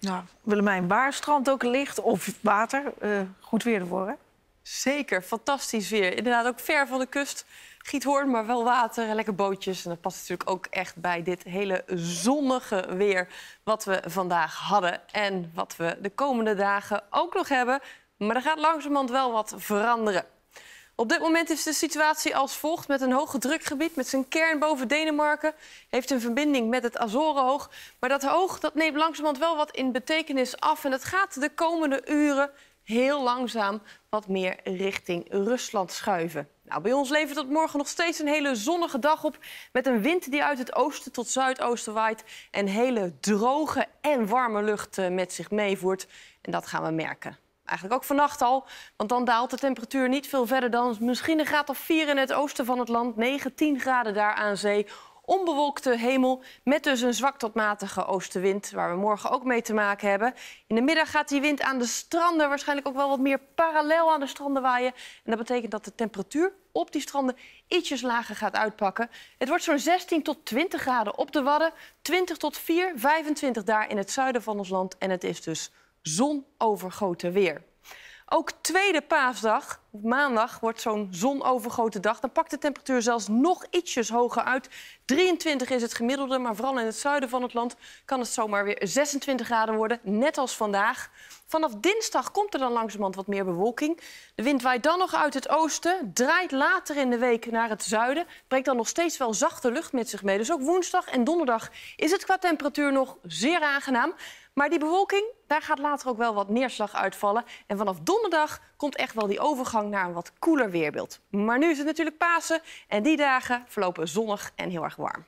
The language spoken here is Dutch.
Nou, Willemijn, waar strand ook licht of water eh, goed weer ervoor, hè? Zeker, fantastisch weer. Inderdaad, ook ver van de kust. Giethoorn, maar wel water en lekker bootjes. En dat past natuurlijk ook echt bij dit hele zonnige weer... wat we vandaag hadden en wat we de komende dagen ook nog hebben. Maar er gaat langzamerhand wel wat veranderen. Op dit moment is de situatie als volgt. Met een hoge drukgebied met zijn kern boven Denemarken. Heeft een verbinding met het Azorenhoog. Maar dat hoog dat neemt langzamerhand wel wat in betekenis af. En dat gaat de komende uren heel langzaam wat meer richting Rusland schuiven. Nou, bij ons levert dat morgen nog steeds een hele zonnige dag op... met een wind die uit het oosten tot zuidoosten waait... en hele droge en warme lucht eh, met zich meevoert. En dat gaan we merken. Eigenlijk ook vannacht al, want dan daalt de temperatuur niet veel verder dan misschien een graad of 4 in het oosten van het land. 9, 10 graden daar aan zee. Onbewolkte hemel met dus een zwak tot matige oostenwind, waar we morgen ook mee te maken hebben. In de middag gaat die wind aan de stranden waarschijnlijk ook wel wat meer parallel aan de stranden waaien. En dat betekent dat de temperatuur op die stranden ietsjes lager gaat uitpakken. Het wordt zo'n 16 tot 20 graden op de Wadden, 20 tot 4, 25 daar in het zuiden van ons land. En het is dus zonovergoten weer. Ook tweede paasdag maandag wordt zo'n zonovergoten dag. Dan pakt de temperatuur zelfs nog ietsjes hoger uit. 23 is het gemiddelde, maar vooral in het zuiden van het land kan het zomaar weer 26 graden worden, net als vandaag. Vanaf dinsdag komt er dan langzamerhand wat meer bewolking. De wind waait dan nog uit het oosten, draait later in de week naar het zuiden, brengt dan nog steeds wel zachte lucht met zich mee. Dus ook woensdag en donderdag is het qua temperatuur nog zeer aangenaam. Maar die bewolking, daar gaat later ook wel wat neerslag uitvallen. En vanaf donderdag komt echt wel die overgang naar een wat koeler weerbeeld. Maar nu is het natuurlijk Pasen en die dagen verlopen zonnig en heel erg warm.